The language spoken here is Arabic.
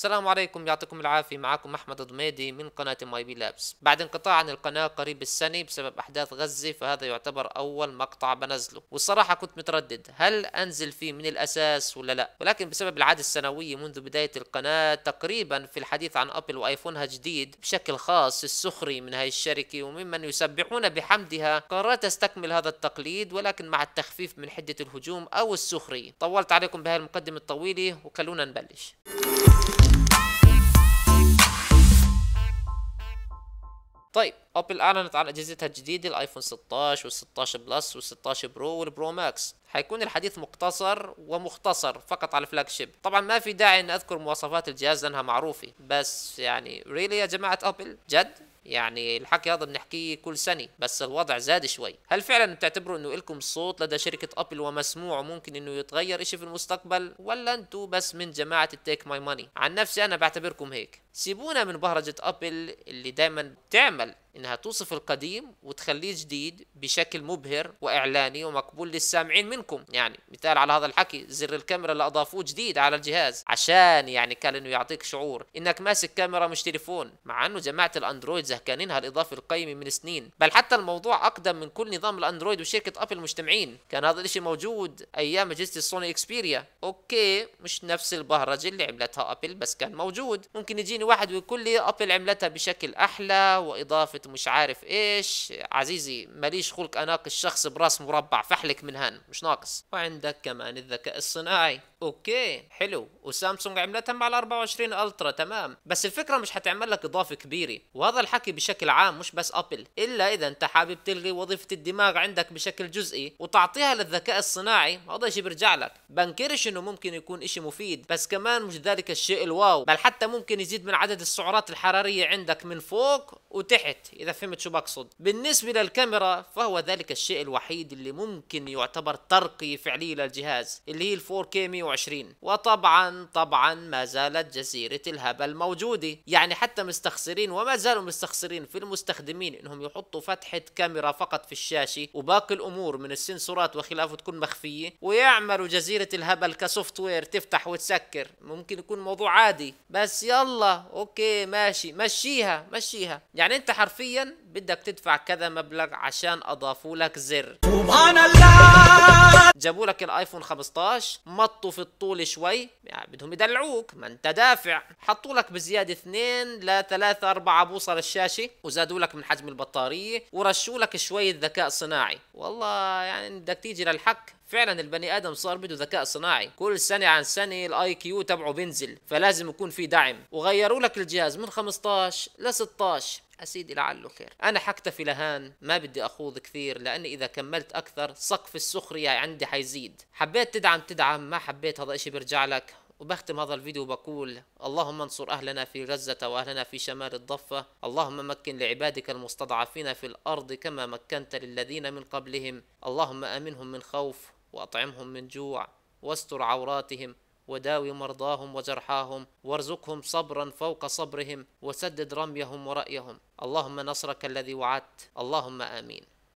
السلام عليكم يعطيكم العافية معكم أحمد ضميدي من قناة ماي بي لابس بعد انقطاع عن القناة قريب السنة بسبب أحداث غزة فهذا يعتبر أول مقطع بنزله والصراحة كنت متردد هل أنزل فيه من الأساس ولا لا ولكن بسبب العادة السنوية منذ بداية القناة تقريبا في الحديث عن أبل وآيفونها جديد بشكل خاص السخري من هاي الشركة وممن يسبحون بحمدها قررت أستكمل هذا التقليد ولكن مع التخفيف من حدة الهجوم أو السخرية طولت عليكم المقدمة الطويلة وخلونا نبلش طيب ابل اعلنت عن اجهزتها الجديده الايفون 16 وال16 بلس وال16 برو والبرو ماكس حيكون الحديث مقتصر ومختصر فقط على الفلاج شيب طبعا ما في داعي ان اذكر مواصفات الجهاز لانها معروفه بس يعني ريلي really يا جماعه ابل جد يعني الحكي هذا بنحكيه كل سنه بس الوضع زاد شوي هل فعلا بتعتبروا انه لكم صوت لدى شركه ابل ومسموع وممكن انه يتغير شيء في المستقبل ولا انتم بس من جماعه التيك ماي ماني عن نفسي انا بعتبركم هيك سيبونا من بهرجه ابل اللي دائما بتعمل انها توصف القديم وتخليه جديد بشكل مبهر واعلاني ومقبول للسامعين منكم يعني مثال على هذا الحكي زر الكاميرا اللي اضافوه جديد على الجهاز عشان يعني كان انه يعطيك شعور انك ماسك كاميرا مش تليفون مع انه جماعه الاندرويد الأجهزة كان ينهى الإضافي من سنين بل حتى الموضوع أقدم من كل نظام الأندرويد وشركة أبل مجتمعين كان هذا الشيء موجود أيام أجهزة السوني إكسبيريا أوكي مش نفس البهرجة اللي عملتها أبل بس كان موجود ممكن يجيني واحد ويقول لي أبل عملتها بشكل أحلى وإضافة مش عارف إيش عزيزي ماليش خلق أناقش شخص براس مربع فحلك من هان مش ناقص وعندك كمان الذكاء الصناعي اوكي حلو وسامسونج عملتها مع ال 24 الترا تمام بس الفكره مش حتعمل لك اضافه كبيره وهذا الحكي الحكي بشكل عام مش بس ابل الا اذا انت حابب تلغي وظيفه الدماغ عندك بشكل جزئي وتعطيها للذكاء الصناعي هذا شيء بيرجع لك بنكرش انه ممكن يكون شيء مفيد بس كمان مش ذلك الشيء الواو بل حتى ممكن يزيد من عدد السعرات الحراريه عندك من فوق وتحت اذا فهمت شو بقصد بالنسبه للكاميرا فهو ذلك الشيء الوحيد اللي ممكن يعتبر ترقيه فعليه للجهاز اللي هي 4K 120 وطبعا طبعا ما زالت جزيره الهبل موجوده يعني حتى مستخسرين وما زالوا مستخسرين المستخسرين في المستخدمين انهم يحطوا فتحه كاميرا فقط في الشاشه وباقي الامور من السنسورات وخلافه تكون مخفيه ويعملوا جزيره الهبل كسوفت وير تفتح وتسكر ممكن يكون موضوع عادي بس يلا اوكي ماشي مشيها مشيها يعني انت حرفيا بدك تدفع كذا مبلغ عشان اضافوا لك زر سبحان الله جابوا لك الايفون 15 مطوا في الطول شوي يعني بدهم يدلعوك ما انت دافع حطوا لك بزياده 2 ل 3 4 بوصه للشاشه وزادوا لك من حجم البطاريه ورشوا لك شويه ذكاء صناعي والله يعني بدك تيجي للحك فعلا البني ادم صار بده ذكاء صناعي كل سنه عن سنه الاي كيو تبعه بينزل فلازم يكون في دعم وغيروا لك الجهاز من 15 ل 16 يا سيدي لعله خير انا حكتفي لهان ما بدي اخوض كثير لاني اذا كملت اكثر سقف السخريه عندي حيزيد حبيت تدعم تدعم ما حبيت هذا الشيء برجع لك وبختم هذا الفيديو بقول اللهم انصر أهلنا في غزة وأهلنا في شمال الضفة اللهم مكن لعبادك المستضعفين في الأرض كما مكنت للذين من قبلهم اللهم أمنهم من خوف وأطعمهم من جوع واستر عوراتهم وداوي مرضاهم وجرحاهم وارزقهم صبرا فوق صبرهم وسدد رميهم ورأيهم اللهم نصرك الذي وعدت اللهم آمين